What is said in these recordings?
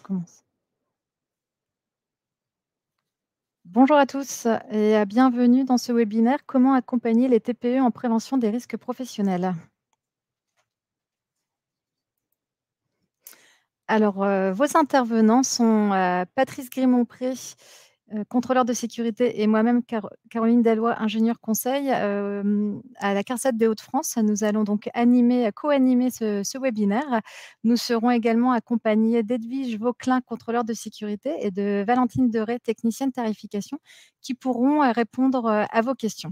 commence. Bonjour à tous et à bienvenue dans ce webinaire Comment accompagner les TPE en prévention des risques professionnels. Alors, euh, vos intervenants sont euh, Patrice Grimont-Pré, euh, contrôleur de sécurité, et moi-même, Caroline Dallois, ingénieur conseil euh, à la CARSAT des Hauts-de-France. Nous allons donc animer, co-animer ce, ce, webinaire. Nous serons également accompagnés d'Edwige Vauclin, contrôleur de sécurité, et de Valentine Deray, technicienne tarification, qui pourront euh, répondre à vos questions.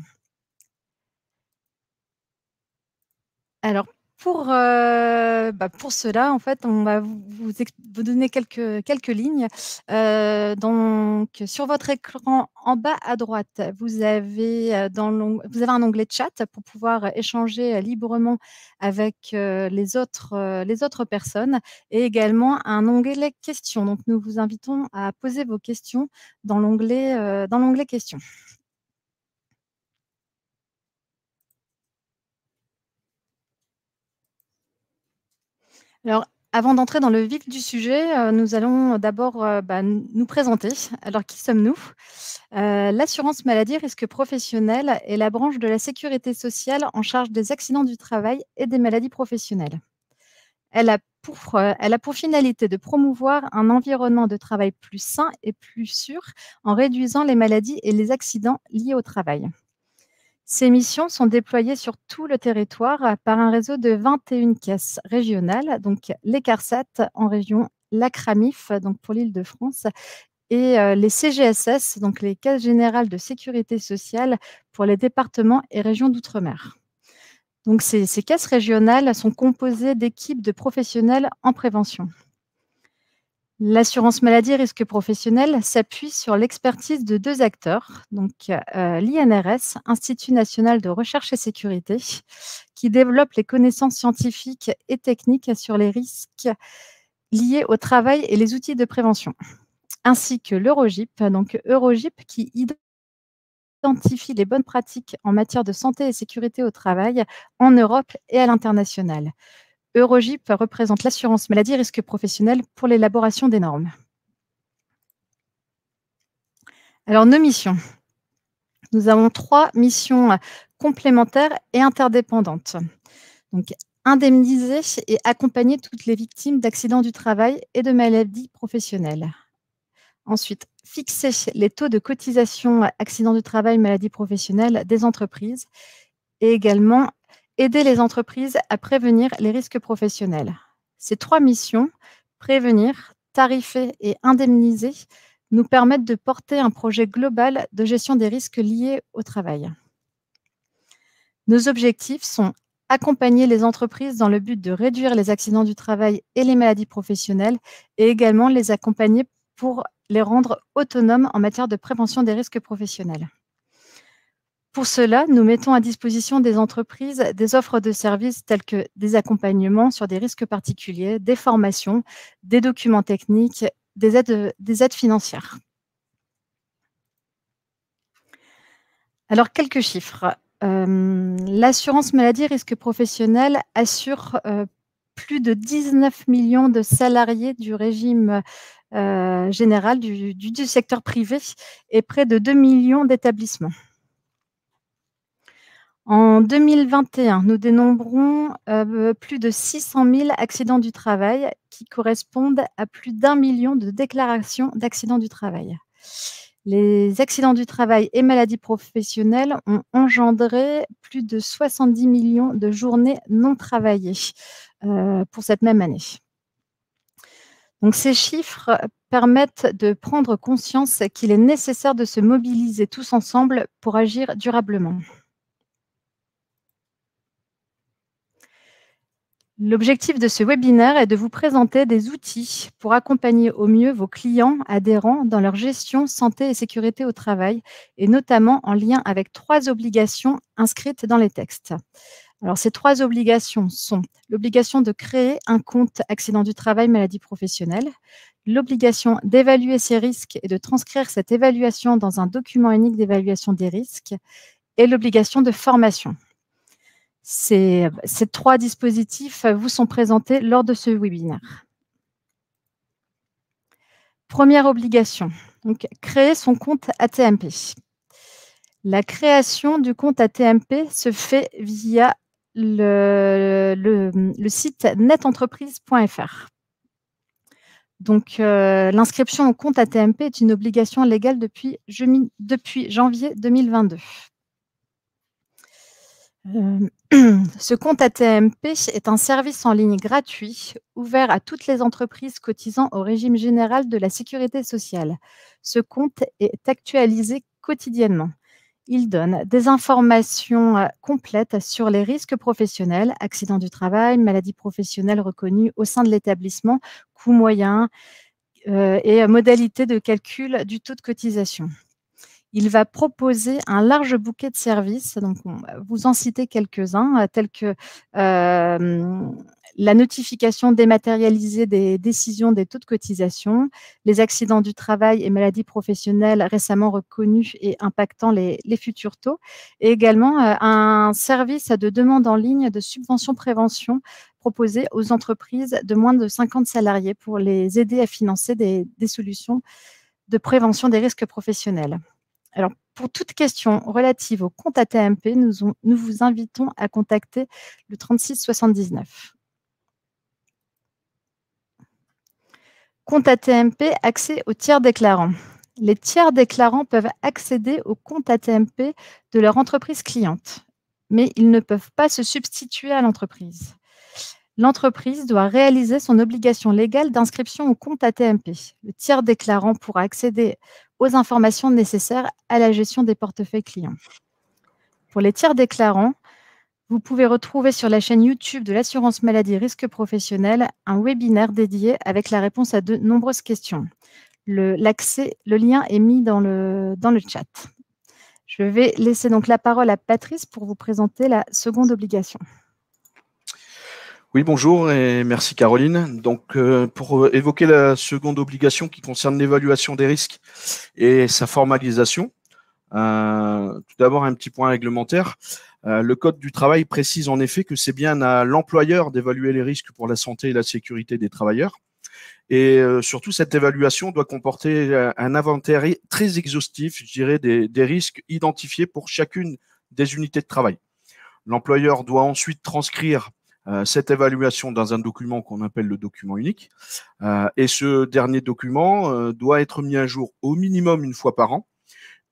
Alors, euh, bah, pour, cela, en fait, on va vous, donner quelques, lignes. Euh, donc, sur votre écran en bas à droite, vous avez, euh, un onglet chat pour pouvoir échanger librement avec les, autres, les autres personnes et également un onglet questions. Donc, nous vous invitons à poser vos questions dans l'onglet questions. Alors, avant d'entrer dans le vif du sujet, euh, nous allons d'abord euh, bah, nous présenter. Alors, qui sommes-nous euh, L'assurance maladie risque professionnel est la branche de la sécurité sociale en charge des accidents du travail et des maladies professionnelles. Elle a pour, elle a pour finalité de promouvoir un environnement de travail plus sain et plus sûr en réduisant les maladies et les accidents liés au travail. Ces missions sont déployées sur tout le territoire euh, par un réseau de 21 caisses régionales, donc les CARSAT en région, la CRAMIF, donc pour l'île de France, et euh, les CGSS, donc les caisses générales de sécurité sociale pour les départements et régions d'outre-mer. Donc ces caisses régionales sont composées d'équipes de professionnels en prévention. L'assurance maladie et risque professionnel s'appuie sur l'expertise de deux acteurs, donc euh, l'INRS, Institut national de recherche et sécurité, qui développe les connaissances scientifiques et techniques sur les risques liés au travail et les outils de prévention, ainsi que l'Eurogip, donc Eurogip qui identifie les bonnes pratiques en matière de santé et sécurité au travail en Europe et à l'international. Eurogip représente l'assurance maladie risque professionnel pour l'élaboration des normes. Alors, nos missions. Nous avons trois missions complémentaires et interdépendantes. Donc, indemniser et accompagner toutes les victimes d'accidents du travail et de maladies professionnelles. Ensuite, fixer les taux de cotisation accidents du travail, maladies professionnelles des entreprises et également aider les entreprises à prévenir les risques professionnels. Ces trois missions, prévenir, tarifer et indemniser, nous permettent de porter un projet global de gestion des risques liés au travail. Nos objectifs sont accompagner les entreprises dans le but de réduire les accidents du travail et les maladies professionnelles et également les accompagner pour les rendre autonomes en matière de prévention des risques professionnels. Pour cela, nous mettons à disposition des entreprises des offres de services telles que des accompagnements sur des risques particuliers, des formations, des documents techniques, des aides, financières. Alors, quelques chiffres. Euh, l'assurance maladie risque professionnel assure euh, plus de 19 millions de salariés du régime euh, général du secteur privé et près de 2 millions d'établissements. En 2021, nous dénombrons euh, plus de 600 000 accidents du travail qui correspondent à plus d'un million de déclarations d'accidents du travail. Les accidents du travail et maladies professionnelles ont engendré plus de 70 millions de journées non travaillées euh, pour cette même année. Donc ces chiffres permettent de prendre conscience qu'il est nécessaire de se mobiliser tous ensemble pour agir durablement. L'objectif de ce webinaire est de vous présenter des outils pour accompagner au mieux vos clients adhérents dans leur gestion santé et sécurité au travail, et notamment en lien avec trois obligations inscrites dans les textes. Alors, ces trois obligations sont l'obligation de créer un compte accident du travail maladie professionnelle, l'obligation d'évaluer ces risques et de transcrire cette évaluation dans un document unique d'évaluation des risques, et l'obligation de formation. Ces, trois dispositifs euh, vous sont présentés lors de ce webinaire. Première obligation, donc créer son compte ATMP. La création du compte ATMP se fait via le, site netentreprise.fr. Donc, euh, l'inscription au compte ATMP est une obligation légale depuis, depuis janvier 2022. ce compte ATMP est un service en ligne gratuit ouvert à toutes les entreprises cotisant au régime général de la sécurité sociale. Ce compte est actualisé quotidiennement. Il donne des informations euh, complètes sur les risques professionnels, accidents du travail, maladies professionnelles reconnues au sein de l'établissement, coûts moyens euh, et modalités de calcul du taux de cotisation. Il va proposer un large bouquet de services. Donc, vous en citer quelques-uns, euh, tels que euh, la notification dématérialisée des décisions des taux de cotisation, les accidents du travail et maladies professionnelles récemment reconnues et impactant les, futurs taux, et également euh, un service de demande en ligne de subvention prévention proposé aux entreprises de moins de 50 salariés pour les aider à financer des solutions de prévention des risques professionnels. Alors, pour toute question relative au compte ATMP, nous, vous invitons à contacter le 3679. Compte ATMP accès aux tiers déclarants. Les tiers déclarants peuvent accéder au compte ATMP de leur entreprise cliente, mais ils ne peuvent pas se substituer à l'entreprise. L'entreprise doit réaliser son obligation légale d'inscription au compte ATMP. Le tiers déclarant pourra accéder aux informations nécessaires à la gestion des portefeuilles clients. Pour les tiers déclarants, vous pouvez retrouver sur la chaîne YouTube de l'assurance maladie risque professionnel un webinaire dédié avec la réponse à de nombreuses questions. Le, le lien est mis dans le, dans le chat. Je vais laisser donc la parole à Patrice pour vous présenter la seconde obligation. Oui, bonjour et merci Caroline. Donc, euh, pour euh, évoquer la seconde obligation qui concerne l'évaluation des risques et sa formalisation, euh, tout d'abord un petit point réglementaire. le Code du travail précise en effet que c'est bien à l'employeur d'évaluer les risques pour la santé et la sécurité des travailleurs. Et surtout, cette évaluation doit comporter un inventaire très exhaustif, je dirais, des risques identifiés pour chacune des unités de travail. L'employeur doit ensuite transcrire euh, cette évaluation dans un document qu'on appelle le document unique. Euh, et ce dernier document euh, doit être mis à jour au minimum une fois par an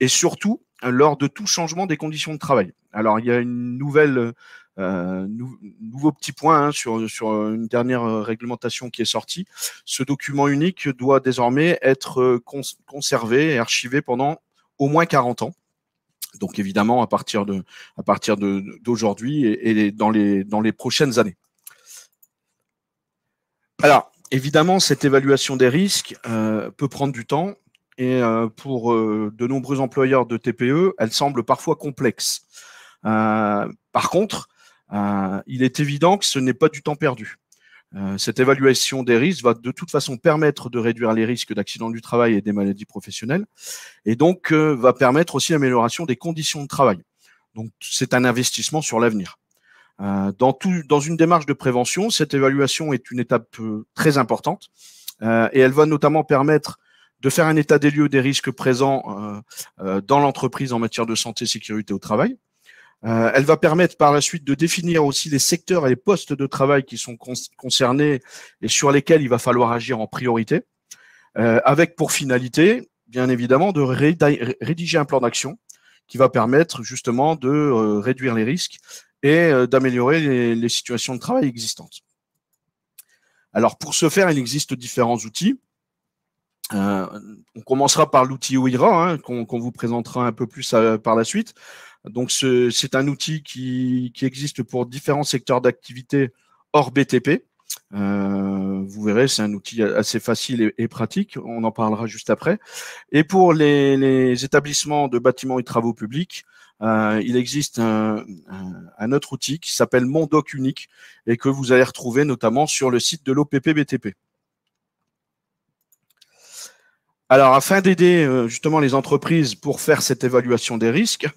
et surtout lors de tout changement des conditions de travail. Alors, il y a une nouvelle, nouveau petit point hein, sur, sur, une dernière réglementation qui est sortie. Ce document unique doit désormais être conservé et archivé pendant au moins 40 ans. Donc évidemment, à partir de à partir d'aujourd'hui et, et, dans les dans les prochaines années. Alors évidemment, cette évaluation des risques euh, peut prendre du temps et euh, pour euh, de nombreux employeurs de TPE, elle semble parfois complexe. par contre, il est évident que ce n'est pas du temps perdu. Euh, cette évaluation des risques va de toute façon permettre de réduire les risques d'accidents du travail et des maladies professionnelles, et donc euh, va permettre aussi l'amélioration des conditions de travail. Donc c'est un investissement sur l'avenir. Euh, dans, dans une démarche de prévention, cette évaluation est une étape très importante, et elle va notamment permettre de faire un état des lieux des risques présents dans l'entreprise en matière de santé, sécurité au travail, euh, elle va permettre par la suite de définir aussi les secteurs et les postes de travail qui sont concernés et sur lesquels il va falloir agir en priorité, euh, avec pour finalité, bien évidemment, de rédiger un plan d'action qui va permettre justement de euh, réduire les risques et d'améliorer les, situations de travail existantes. Alors pour ce faire, il existe différents outils. on commencera par l'outil OIRA, hein, qu'on vous présentera un peu plus par la suite. Donc c'est un outil qui, existe pour différents secteurs d'activité hors BTP. Euh, vous verrez, c'est un outil assez facile et, pratique. On en parlera juste après. Et pour les, établissements de bâtiments et travaux publics, euh, il existe un, un, autre outil qui s'appelle Mon Doc Unique et que vous allez retrouver notamment sur le site de l'OPP BTP. Alors, afin d'aider euh, justement les entreprises pour faire cette évaluation des risques,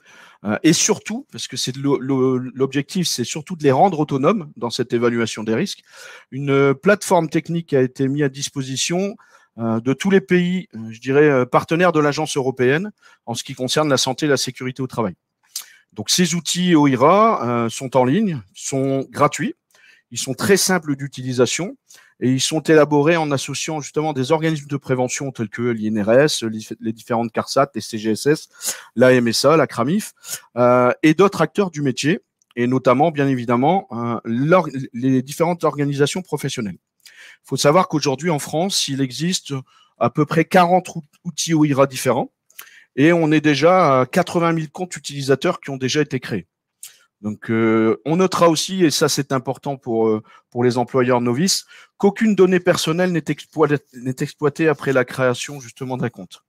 euh, et surtout, parce que c'est l'objectif, c'est surtout de les rendre autonomes dans cette évaluation des risques. Une euh, plateforme technique a été mise à disposition euh, de tous les pays, je dirais, partenaires de l'agence européenne en ce qui concerne la santé et la sécurité au travail. Donc ces outils OIRA sont en ligne, sont gratuits, ils sont très simples d'utilisation et ils sont élaborés en associant justement des organismes de prévention tels que l'INRS, les différentes CARSAT, les CGSS, la MSA, la CRAMIF, euh, et d'autres acteurs du métier, et notamment, bien évidemment, euh, les différentes organisations professionnelles. Il faut savoir qu'aujourd'hui, en France, il existe à peu près 40 outils OIRA différents, et on est déjà à 80 000 comptes utilisateurs qui ont déjà été créés. Donc, euh, on notera aussi, et ça c'est important pour, euh, pour les employeurs novices, qu'aucune donnée personnelle n'est exploitée, après la création justement d'un compte.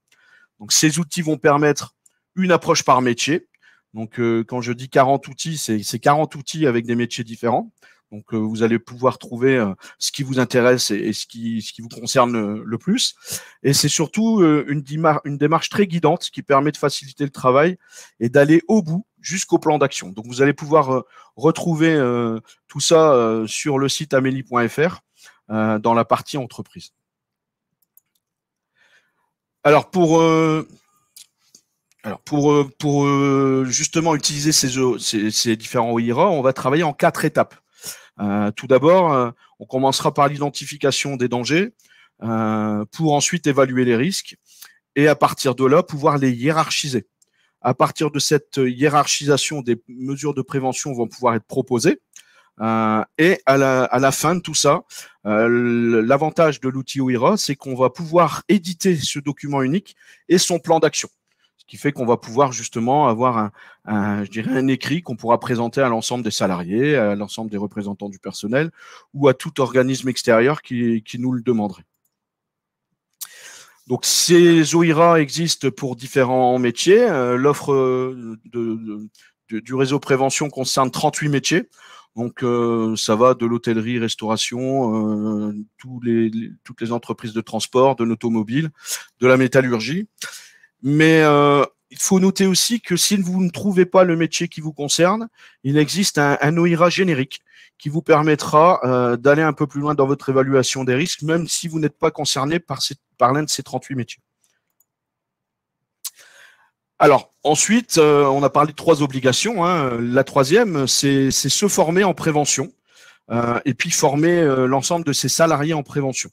Donc, ces outils vont permettre une approche par métier. Donc, euh, quand je dis 40 outils, c'est 40 outils avec des métiers différents. Donc euh, vous allez pouvoir trouver euh, ce qui vous intéresse et, ce, qui, vous concerne euh, le, plus. Et c'est surtout une, démarche très guidante qui permet de faciliter le travail et d'aller au bout jusqu'au plan d'action. Donc vous allez pouvoir retrouver tout ça sur le site amélie.fr dans la partie entreprise. Alors pour, justement utiliser ces, ces différents OIRA, on va travailler en quatre étapes. Euh, tout d'abord, euh, on commencera par l'identification des dangers euh, pour ensuite évaluer les risques et à partir de là, pouvoir les hiérarchiser. À partir de cette hiérarchisation, des mesures de prévention vont pouvoir être proposées. et à la, fin de tout ça, l'avantage de l'outil OIRA, c'est qu'on va pouvoir éditer ce document unique et son plan d'action ce qui fait qu'on va pouvoir justement avoir un, écrit qu'on pourra présenter à l'ensemble des salariés, à l'ensemble des représentants du personnel ou à tout organisme extérieur qui, nous le demanderait. Donc ces OIRA existent pour différents métiers. Euh, l'offre du réseau prévention concerne 38 métiers. Donc euh, ça va de l'hôtellerie, restauration, euh, toutes les entreprises de transport, de l'automobile, de la métallurgie. Mais euh, il faut noter aussi que si vous ne trouvez pas le métier qui vous concerne, il existe un, OIRA générique qui vous permettra euh, d'aller un peu plus loin dans votre évaluation des risques, même si vous n'êtes pas concerné par, l'un de ces 38 métiers. Alors, ensuite, euh, on a parlé de trois obligations. Hein. La troisième, c'est se former en prévention et puis former l'ensemble de ses salariés en prévention.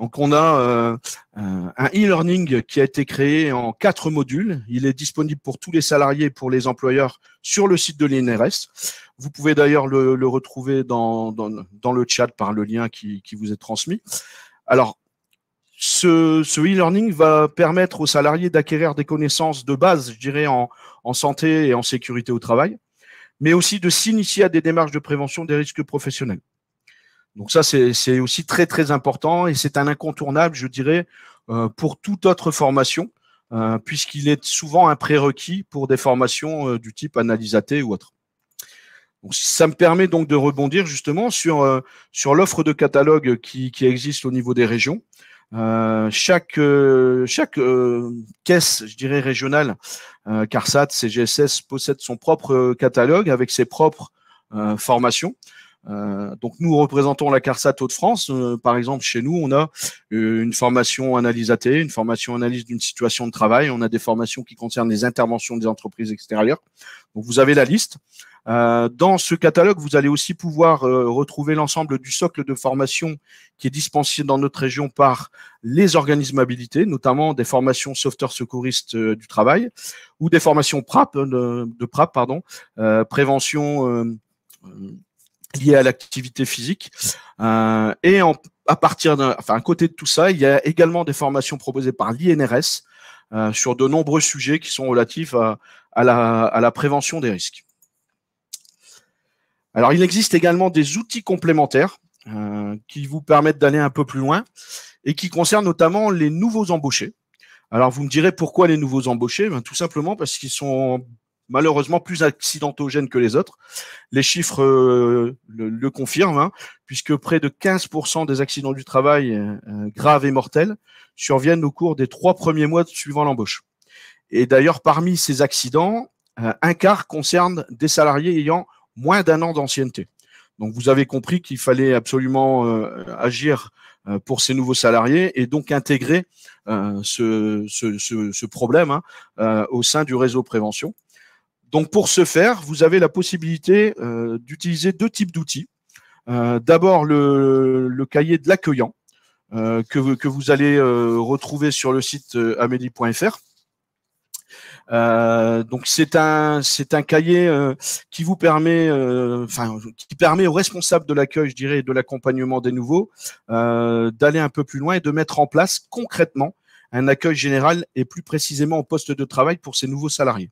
Donc on a euh, euh, un e-learning qui a été créé en quatre modules. Il est disponible pour tous les salariés et pour les employeurs sur le site de l'INRS. Vous pouvez d'ailleurs le, retrouver dans, le chat par le lien qui, vous est transmis. Alors, ce, e-learning va permettre aux salariés d'acquérir des connaissances de base, je dirais, en santé et en sécurité au travail, mais aussi de s'initier à des démarches de prévention des risques professionnels. Donc ça, c'est aussi très très important et c'est un incontournable, je dirais, euh, pour toute autre formation, euh, puisqu'il est souvent un prérequis pour des formations euh, du type analyse ou autre. Donc, ça me permet donc de rebondir justement sur, sur l'offre de catalogue qui, qui, existe au niveau des régions. chaque chaque caisse, je dirais régionale, CARSAT, CGSS possède son propre catalogue avec ses propres formations. Euh, donc nous représentons la CARSAT Hauts-de-France. Euh, par exemple, chez nous, on a euh, une formation analyse AT, une formation analyse d'une situation de travail. On a des formations qui concernent les interventions des entreprises extérieures. Donc vous avez la liste. dans ce catalogue, vous allez aussi pouvoir retrouver l'ensemble du socle de formation qui est dispensé dans notre région par les organismes habilités, notamment des formations sauveteurs secouristes du travail ou des formations PRAP, de, de PRAP, pardon, prévention liées à l'activité physique. Euh, et à partir d'un, enfin, côté de tout ça, il y a également des formations proposées par l'INRS euh, sur de nombreux sujets qui sont relatifs à, la, prévention des risques. Alors, il existe également des outils complémentaires euh, qui vous permettent d'aller un peu plus loin et qui concernent notamment les nouveaux embauchés. Alors, vous me direz pourquoi les nouveaux embauchés ben, Tout simplement parce qu'ils sont malheureusement plus accidentogène que les autres. Les chiffres euh, le, confirment, hein, puisque près de 15% des accidents du travail euh, euh, graves et mortels surviennent au cours des trois premiers mois suivant l'embauche. Et d'ailleurs, parmi ces accidents, un quart concerne des salariés ayant moins d'un an d'ancienneté. Donc vous avez compris qu'il fallait absolument agir pour ces nouveaux salariés et donc intégrer ce, problème hein, au sein du réseau prévention. Donc pour ce faire, vous avez la possibilité euh, d'utiliser deux types d'outils. Euh, d'abord le, cahier de l'accueillant euh, que, que, vous allez retrouver sur le site amélie.fr. donc c'est un c'est un cahier qui vous permet enfin qui permet aux responsables de l'accueil je dirais de l'accompagnement des nouveaux d'aller un peu plus loin et de mettre en place concrètement un accueil général et plus précisément au poste de travail pour ces nouveaux salariés.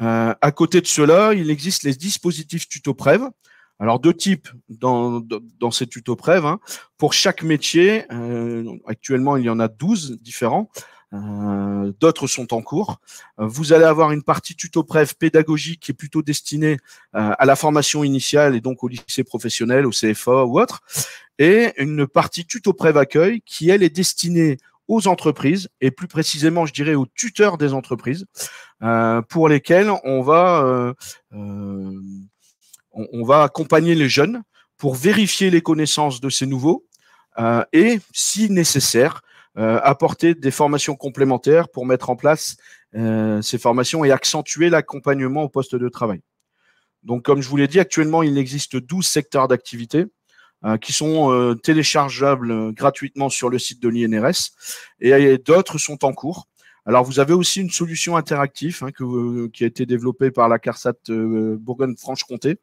Euh, à côté de cela, il existe les dispositifs tutoprev. Alors deux types dans, ces tuto Hein. Pour chaque métier, euh, actuellement il y en a 12 différents. Euh, d'autres sont en cours. Vous allez avoir une partie tuto tutoprev pédagogique qui est plutôt destinée à la formation initiale et donc au lycée professionnel, au CFA ou autre, et une partie tutoprev accueil qui elle est destinée aux entreprises et plus précisément, je dirais, aux tuteurs des entreprises, euh, pour lesquels on va, euh, euh, on, va accompagner les jeunes pour vérifier les connaissances de ces nouveaux et, si nécessaire, apporter des formations complémentaires pour mettre en place ces formations et accentuer l'accompagnement au poste de travail. Donc, comme je vous l'ai dit, actuellement, il existe 12 secteurs d'activité. Hein, qui sont euh, téléchargeables euh, gratuitement sur le site de l'INRS, et, d'autres sont en cours. Alors, vous avez aussi une solution interactive hein, euh, qui a été développée par la CARSAT Bourgogne-Franche-Comté,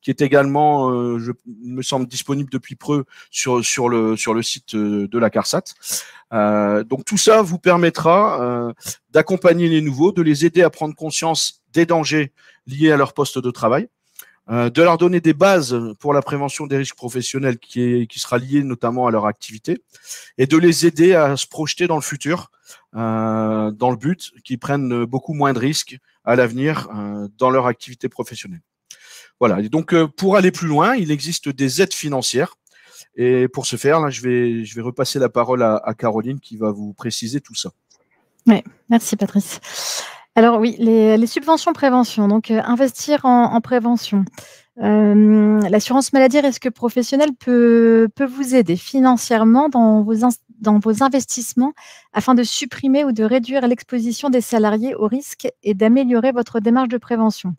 qui est également, je, me semble, disponible depuis peu sur, sur, le, sur le site de la CARSAT. donc, tout ça vous permettra d'accompagner les nouveaux, de les aider à prendre conscience des dangers liés à leur poste de travail, euh, de leur donner des bases pour la prévention des risques professionnels qui, qui sera liée notamment à leur activité, et de les aider à se projeter dans le futur, euh, dans le but qu'ils prennent beaucoup moins de risques à l'avenir euh, dans leur activité professionnelle. Voilà, donc pour aller plus loin, il existe des aides financières. Et pour ce faire, je vais, je vais repasser la parole à, à Caroline qui va vous préciser tout ça. Oui, merci Patrice. Alors oui, les, subventions prévention, donc euh, investir en, prévention. Euh, l'assurance maladie risque professionnel peut, peut vous aider financièrement dans vos, dans vos investissements afin de supprimer ou de réduire l'exposition des salariés au risque et d'améliorer votre démarche de prévention.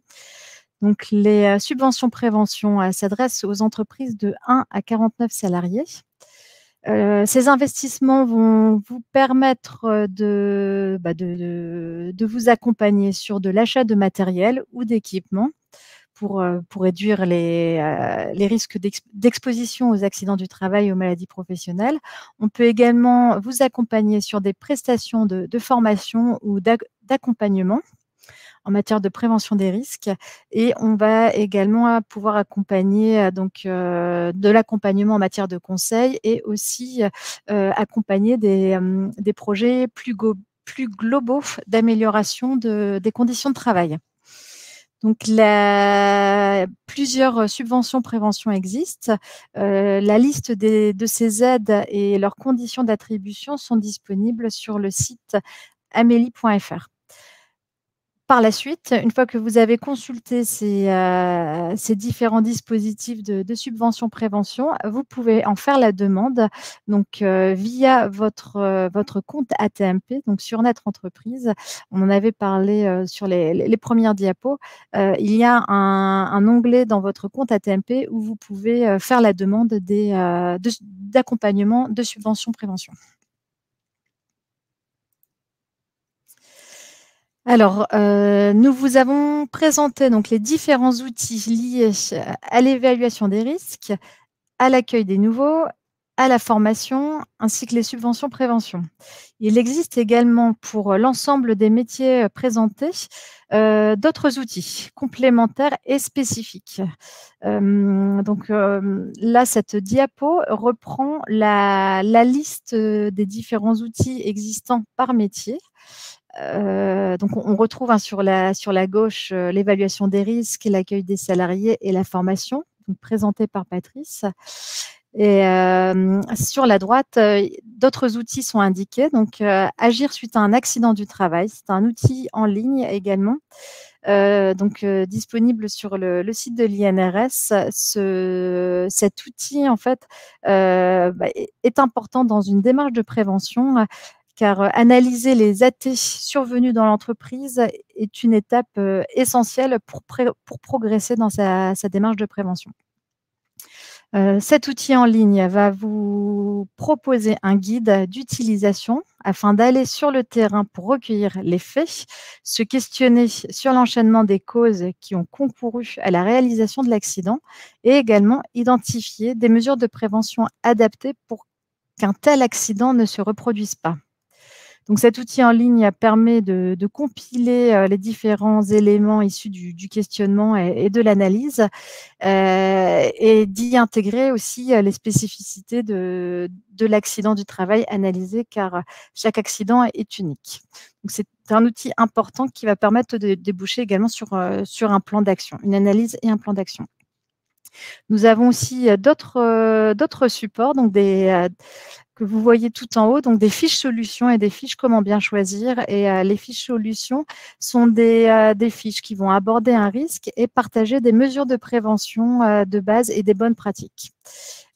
Donc les euh, subventions prévention s'adressent aux entreprises de 1 à 49 salariés. Euh, ces investissements vont vous permettre euh, bah, de, vous accompagner sur de l'achat de matériel ou d'équipement euh, pour, réduire les, risques d'exposition aux accidents du travail et aux maladies professionnelles. On peut également vous accompagner sur des prestations de formation ou d'accompagnement en matière de prévention des risques. Et on va également pouvoir accompagner euh, donc euh, de l'accompagnement en matière de conseil et aussi euh, accompagner des, projets plus, plus globaux d'amélioration des conditions de travail. Donc, plusieurs subventions prévention existent. la liste des, de ces aides et leurs conditions d'attribution sont disponibles sur le site amélie.fr par la suite, une fois que vous avez consulté ces, euh, différents dispositifs de, subvention-prévention, vous pouvez en faire la demande donc euh, via votre, euh, votre compte ATMP, donc sur notre entreprise. On en avait parlé sur les, premières diapos. il y a un, onglet dans votre compte ATMP où vous pouvez faire la demande d'accompagnement de subvention-prévention. Alors, euh, nous vous avons présenté donc les différents outils liés à l'évaluation des risques, à l'accueil des nouveaux, à la formation, ainsi que les subventions prévention. Il existe également pour l'ensemble des métiers présentés euh, d'autres outils complémentaires et spécifiques. Euh, donc là, cette diapo reprend la, la, liste des différents outils existants par métier. Euh, donc, on retrouve hein, sur, la, gauche euh, l'évaluation des risques, l'accueil des salariés et la formation, présentée par Patrice. Et euh, sur la droite, d'autres outils sont indiqués. Donc, agir suite à un accident du travail, c'est un outil en ligne également, donc disponible sur le, site de l'INRS. cet outil, en fait, bah, est important dans une démarche de prévention car euh, analyser les athées survenus dans l'entreprise est une étape euh, essentielle pour, progresser dans sa, démarche de prévention. Euh, cet outil en ligne va vous proposer un guide d'utilisation afin d'aller sur le terrain pour recueillir les faits, se questionner sur l'enchaînement des causes qui ont concouru à la réalisation de l'accident et également identifier des mesures de prévention adaptées pour qu'un tel accident ne se reproduise pas. Donc cet outil en ligne permet de, de compiler euh, les différents éléments issus du, questionnement et, de l'analyse euh, et d'y intégrer aussi euh, les spécificités de, de l'accident du travail analysé car chaque accident est unique. Donc c'est un outil important qui va permettre de déboucher également sur, sur un plan d'action, une analyse et un plan d'action. Nous avons aussi euh, euh, d'autres supports, donc euh, que vous voyez tout en haut, donc des fiches solutions et des fiches comment bien choisir. Et les fiches solutions sont des, fiches qui vont aborder un risque et partager des mesures de prévention de base et des bonnes pratiques.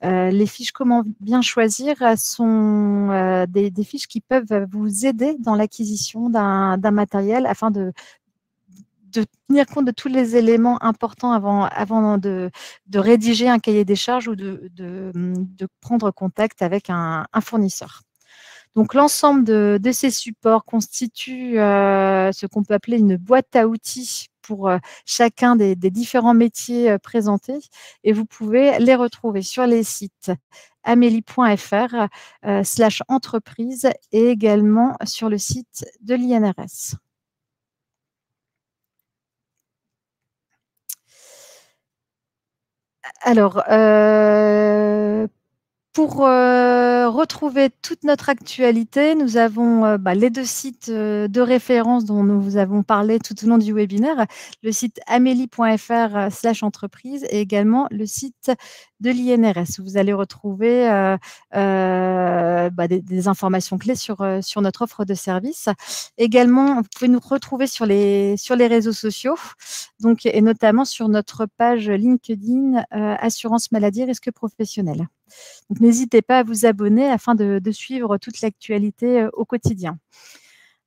les fiches comment bien choisir sont des, des, fiches qui peuvent vous aider dans l'acquisition d'un matériel afin de de tenir compte de tous les éléments importants avant, de, rédiger un cahier des charges ou de, prendre contact avec un, fournisseur. Donc l'ensemble de, ces supports constitue euh, ce qu'on peut appeler une boîte à outils pour euh, chacun des, différents métiers euh, présentés et vous pouvez les retrouver sur les sites amélie.fr slash entreprise et également sur le site de l'INRS. Alors, euh, pour euh, retrouver toute notre actualité, nous avons euh, bah, les deux sites euh, de référence dont nous vous avons parlé tout au long du webinaire, le site amélie.fr entreprise et également le site de l'INRS où vous allez retrouver bah, des, informations clés sur, notre offre de services. Également, vous pouvez nous retrouver sur les, sur les réseaux sociaux donc, et notamment sur notre page LinkedIn Assurance Maladie Risque Professionnel n'hésitez pas à vous abonner afin de, suivre toute l'actualité euh, au quotidien.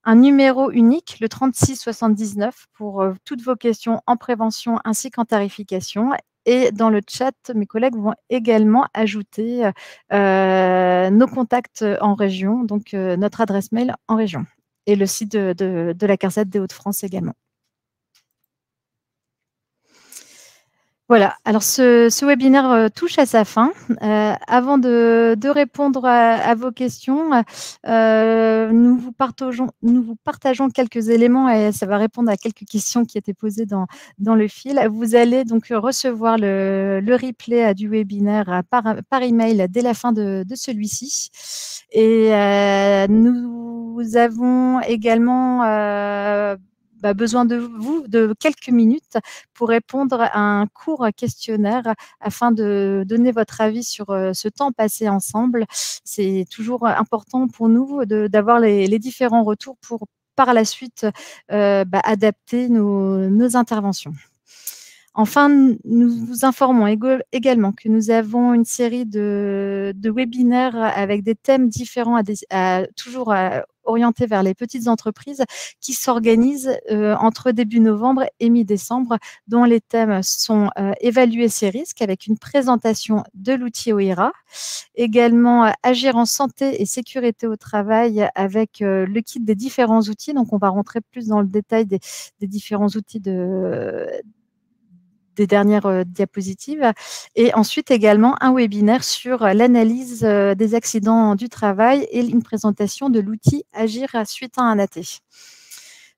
Un numéro unique, le 79, pour euh, toutes vos questions en prévention ainsi qu'en tarification. Et dans le chat, mes collègues vont également ajouter euh, nos contacts en région, donc notre adresse mail en région et le site de, la CARSAT des Hauts-de-France également. Voilà, alors ce, webinaire euh, touche à sa fin. Euh, avant de, répondre à, vos questions, euh, nous, vous partageons, nous vous partageons quelques éléments et ça va répondre à quelques questions qui étaient posées dans, dans le fil. Vous allez donc recevoir le, le replay du webinaire par, par email dès la fin de, de celui-ci. Et nous avons également bah, besoin de vous de quelques minutes pour répondre à un court questionnaire afin de donner votre avis sur euh, ce temps passé ensemble. C'est toujours important pour nous d'avoir les, différents retours pour par la suite euh, bah, adapter nos, interventions. Enfin, nous vous informons également que nous avons une série de, webinaires avec des thèmes différents, à toujours à, orienté vers les petites entreprises qui s'organisent euh, entre début novembre et mi-décembre, dont les thèmes sont euh, évaluer ses risques avec une présentation de l'outil OIRA, également euh, agir en santé et sécurité au travail avec le kit des différents outils. Donc, on va rentrer plus dans le détail des, des différents outils de, dernières euh, diapositives. Et ensuite également un webinaire sur euh, l'analyse euh, des accidents du travail et une présentation de l'outil Agir suite à un athée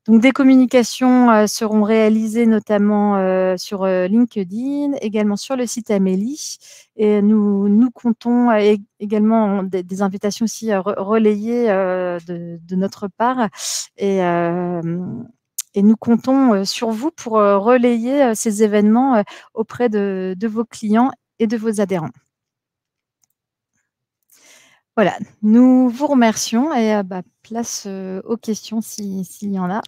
Donc, des communications seront réalisées notamment sur LinkedIn, également sur le site Amélie. Et nous, nous comptons également des, invitations aussi relayées de, de, notre part. Et et nous comptons euh, sur vous pour euh, relayer euh, ces événements auprès de, vos clients et de vos adhérents. Voilà, nous vous remercions et bah, place aux questions s'il y en a.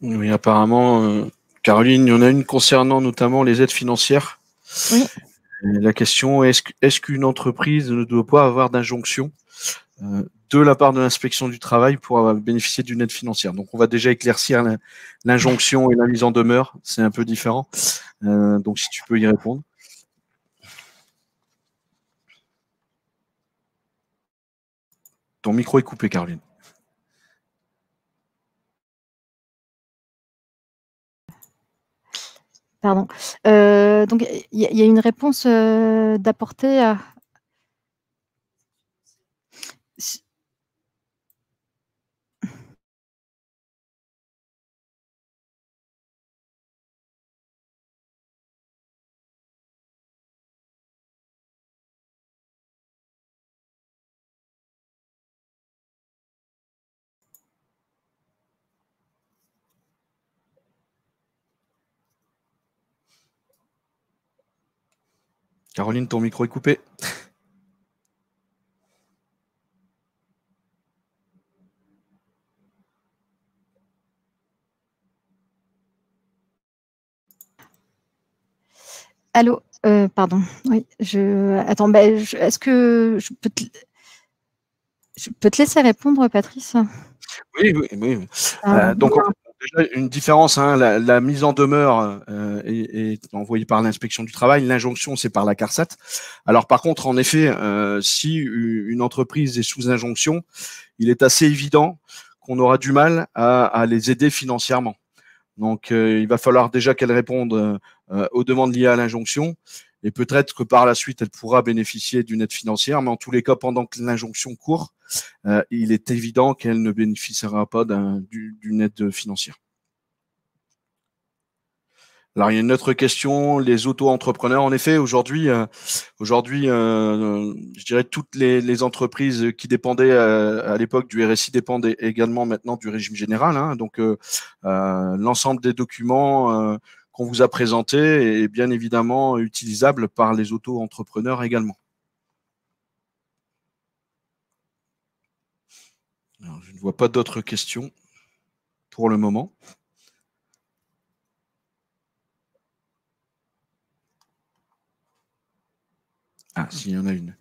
Oui, apparemment, Caroline, il y en a une concernant notamment les aides financières. Oui. La question est est-ce qu'une entreprise ne doit pas avoir d'injonction de la part de l'inspection du travail pour bénéficier d'une aide financière. Donc on va déjà éclaircir l'injonction et la mise en demeure, c'est un peu différent. Euh, donc si tu peux y répondre. Ton micro est coupé, Caroline. Pardon. Euh, donc, il y, a une réponse euh, d'apporter à, Caroline, ton micro est coupé. Allô, euh, pardon. Oui, je. Attends, ben, est-ce que je peux, te... laisser répondre, Patrice Oui, oui, oui. Ah. Euh, donc, déjà une différence. Hein, la, mise en demeure euh, est, envoyée par l'inspection du travail. L'injonction, c'est par la CARSAT. Alors, par contre, en effet, euh, si une entreprise est sous injonction, il est assez évident qu'on aura du mal à, les aider financièrement. Donc, euh, il va falloir déjà qu'elles répondent aux demandes liées à l'injonction et peut-être que par la suite, elle pourra bénéficier d'une aide financière, mais en tous les cas, pendant que l'injonction court, euh, il est évident qu'elle ne bénéficiera pas d'une aide financière. Alors, il y a une autre question, les auto-entrepreneurs. En effet, aujourd'hui, euh, aujourd'hui, euh, je dirais toutes les, entreprises qui dépendaient à l'époque du RSI dépendent également maintenant du régime général. Hein. donc, l'ensemble des documents qu'on vous a présenté est bien évidemment utilisable par les auto-entrepreneurs également. je ne vois pas d'autres questions pour le moment. Ah, s'il y en a une.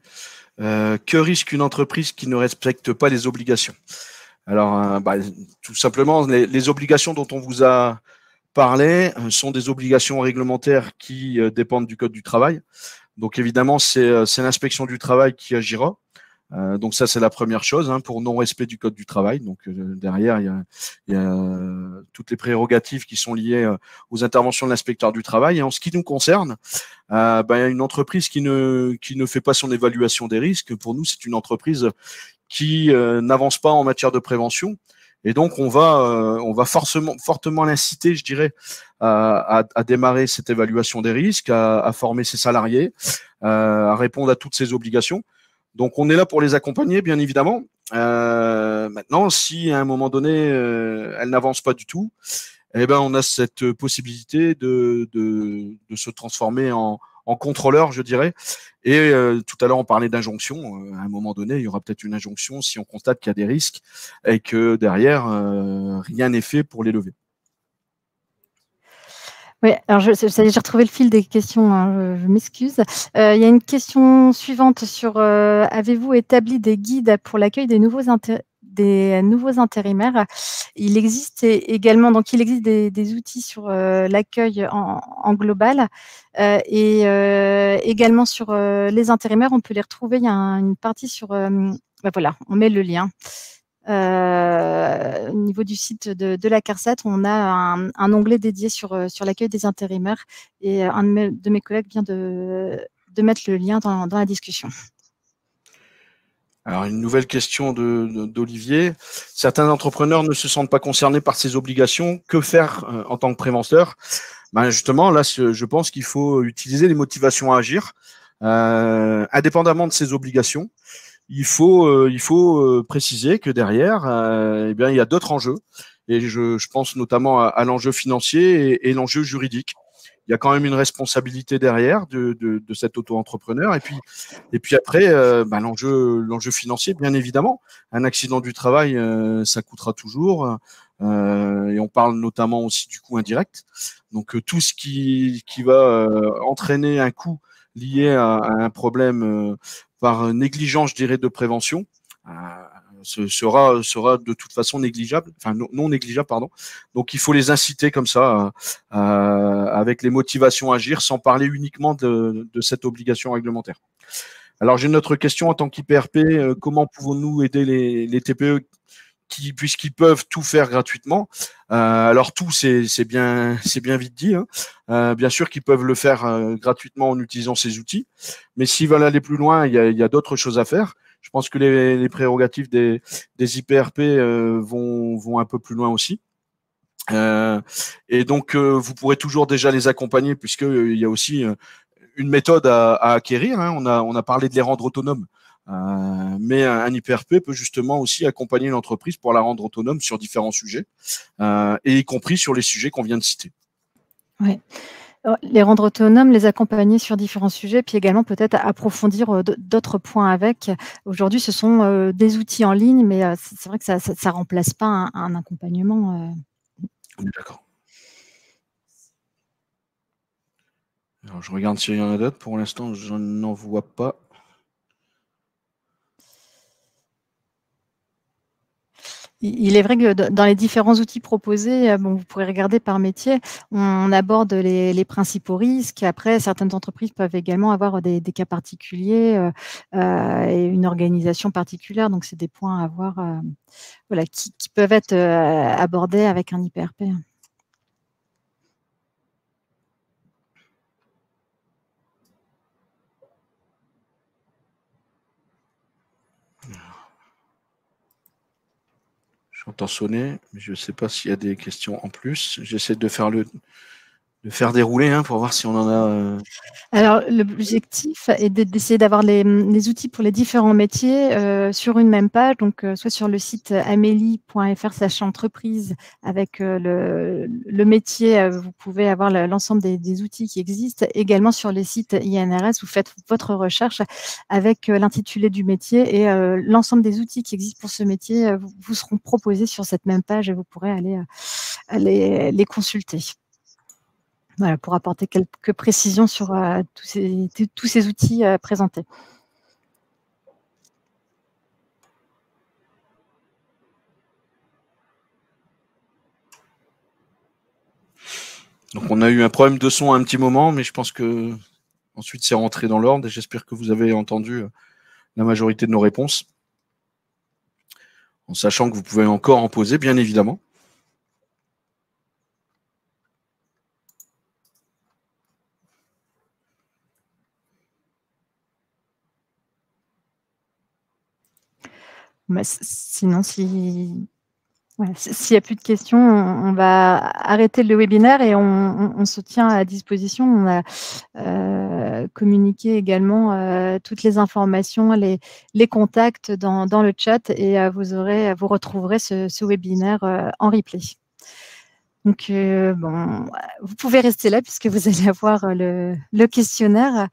Euh, que risque une entreprise qui ne respecte pas les obligations Alors, euh, bah, tout simplement, les, obligations dont on vous a euh, sont des obligations réglementaires qui euh, dépendent du Code du travail. Donc évidemment, c'est euh, l'inspection du travail qui agira. donc ça, c'est la première chose hein, pour non-respect du Code du travail. Donc derrière, il y, a, toutes les prérogatives qui sont liées aux interventions de l'inspecteur du travail. Et en ce qui nous concerne, ben, a une entreprise qui ne, qui ne fait pas son évaluation des risques, pour nous, c'est une entreprise qui n'avance pas en matière de prévention. Et donc, on va, euh, on va forcément, fortement l'inciter, je dirais, à, démarrer cette évaluation des risques, à, former ses salariés, euh, à répondre à toutes ses obligations. Donc, on est là pour les accompagner, bien évidemment. Euh, maintenant, si à un moment donné, elle n'avance pas du tout, eh ben, on a cette possibilité de se transformer en, en contrôleur, je dirais. Et euh, tout à l'heure, on parlait d'injonction. Euh, à un moment donné, il y aura peut-être une injonction si on constate qu'il y a des risques et que derrière, euh, rien n'est fait pour les lever. Oui, alors j'ai retrouvé le fil des questions, hein, je, m'excuse. il y a une question suivante sur avez-vous établi des guides pour l'accueil des nouveaux intérêts des nouveaux intérimaires. Il existe également, donc il existe des, outils sur euh, l'accueil en, global euh, et euh, également sur les intérimaires, on peut les retrouver. Il y a une partie sur, bah voilà, on met le lien. au niveau du site de, la CARSAT, on a un, onglet dédié sur, sur l'accueil des intérimaires et un de mes, collègues vient de, mettre le lien dans la discussion. Alors, une nouvelle question d'Olivier. De, d'Olivier. Certains entrepreneurs ne se sentent pas concernés par ces obligations. Que faire euh, en tant que préventeur ben Justement, là, je pense qu'il faut utiliser les motivations à agir, euh, indépendamment de ces obligations. Il faut, euh, il faut préciser que derrière, eh bien, il y a d'autres enjeux. Et je, pense notamment à, l'enjeu financier et l'enjeu juridique il y a quand même une responsabilité derrière de, de, cet auto-entrepreneur. Et puis, et puis après, euh, bah, l'enjeu, l'enjeu financier, bien évidemment. Un accident du travail, euh, ça coûtera toujours. Euh, et on parle notamment aussi du coût indirect. Donc tout ce qui, qui va entraîner un coût lié à, un problème par négligence, je dirais, de prévention sera, sera de toute façon négligeable, enfin non, négligeable, pardon. Donc il faut les inciter comme ça, avec les motivations à agir, sans parler uniquement de, cette obligation réglementaire. Alors j'ai une autre question en tant qu'IPRP, euh, comment pouvons-nous aider les, TPE qui, puisqu'ils peuvent tout faire gratuitement. Euh, alors tout, c'est bien, c'est bien vite dit. Hein. Euh, bien sûr qu'ils peuvent le faire gratuitement en utilisant ces outils, mais s'ils veulent aller plus loin, il y a d'autres choses à faire. Je pense que les, prérogatives des, IPRP euh, vont, un peu plus loin aussi. Euh, et donc, euh, vous pourrez toujours déjà les accompagner puisqu'il y a aussi une méthode à, acquérir. Hein. On, a, parlé de les rendre autonomes. mais un, IPRP peut justement aussi accompagner l'entreprise pour la rendre autonome sur différents sujets, et y compris sur les sujets qu'on vient de citer. Ouais. Euh, les rendre autonomes, les accompagner sur différents sujets, puis également peut-être approfondir euh, d'autres points avec. Aujourd'hui, ce sont euh, des outils en ligne, mais c'est vrai que ça ne remplace pas un, accompagnement. D'accord. je regarde s'il y en a d'autres. Pour l'instant, je n'en vois pas. Il est vrai que dans les différents outils proposés, euh, bon, vous pourrez regarder par métier, on aborde les, principaux risques. Après, certaines entreprises peuvent également avoir des, cas particuliers euh, euh, et une organisation particulière. Donc, c'est des points à voir voilà, qui, qui, peuvent être abordés avec un IPRP. J'entends je ne sais pas s'il y a des questions en plus. J'essaie de faire le, de faire dérouler hein, pour voir si on en a. Euh, Alors, l'objectif est d'essayer d'avoir les, outils pour les différents métiers euh, sur une même page, donc euh, soit sur le site amélie.fr sachant entreprise avec le, métier, vous pouvez avoir l'ensemble des, outils qui existent, également sur les sites INRS, vous faites votre recherche avec l'intitulé du métier et l'ensemble des outils qui existent pour ce métier vous, seront proposés sur cette même page et vous pourrez aller, aller les consulter pour apporter quelques précisions sur euh, tous, ces, outils euh, présentés. Donc on a eu un problème de son à un petit moment, mais je pense que ensuite c'est rentré dans l'ordre et j'espère que vous avez entendu euh, la majorité de nos réponses. En sachant que vous pouvez encore en poser, bien évidemment. Bah, sinon, si s'il n'y a plus de questions, on, va arrêter le webinaire et on, se tient à disposition. On a euh, communiqué également euh, toutes les informations, les, contacts dans, le chat et euh, vous, aurez, vous retrouverez ce, webinaire en replay. Donc, bon, vous pouvez rester là puisque vous allez avoir le questionnaire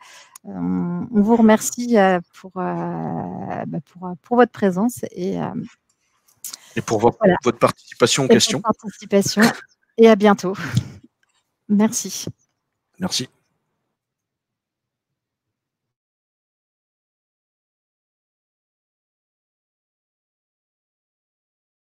on, vous remercie euh, pour, euh, bah, euh, pour, votre présence et, pour votre, participation aux questions. participation et à bientôt. Merci. Merci.